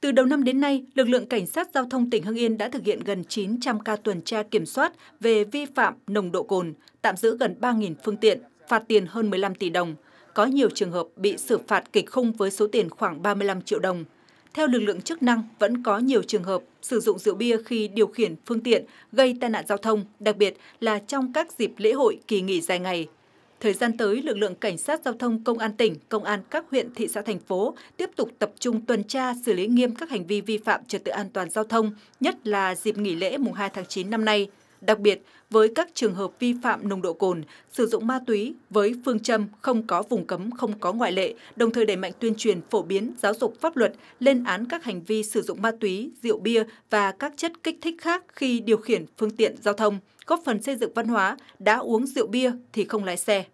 Từ đầu năm đến nay, lực lượng cảnh sát giao thông tỉnh Hưng Yên đã thực hiện gần 900 ca tuần tra kiểm soát về vi phạm nồng độ cồn, tạm giữ gần 3.000 phương tiện, phạt tiền hơn 15 tỷ đồng. Có nhiều trường hợp bị xử phạt kịch khung với số tiền khoảng 35 triệu đồng. Theo lực lượng chức năng, vẫn có nhiều trường hợp sử dụng rượu bia khi điều khiển phương tiện gây tai nạn giao thông, đặc biệt là trong các dịp lễ hội kỳ nghỉ dài ngày. Thời gian tới, lực lượng cảnh sát giao thông công an tỉnh, công an các huyện, thị xã thành phố tiếp tục tập trung tuần tra, xử lý nghiêm các hành vi vi phạm trật tự an toàn giao thông, nhất là dịp nghỉ lễ mùng 2 tháng 9 năm nay đặc biệt với các trường hợp vi phạm nồng độ cồn, sử dụng ma túy với phương châm không có vùng cấm, không có ngoại lệ, đồng thời đẩy mạnh tuyên truyền phổ biến giáo dục pháp luật, lên án các hành vi sử dụng ma túy, rượu bia và các chất kích thích khác khi điều khiển phương tiện giao thông, góp phần xây dựng văn hóa đã uống rượu bia thì không lái xe.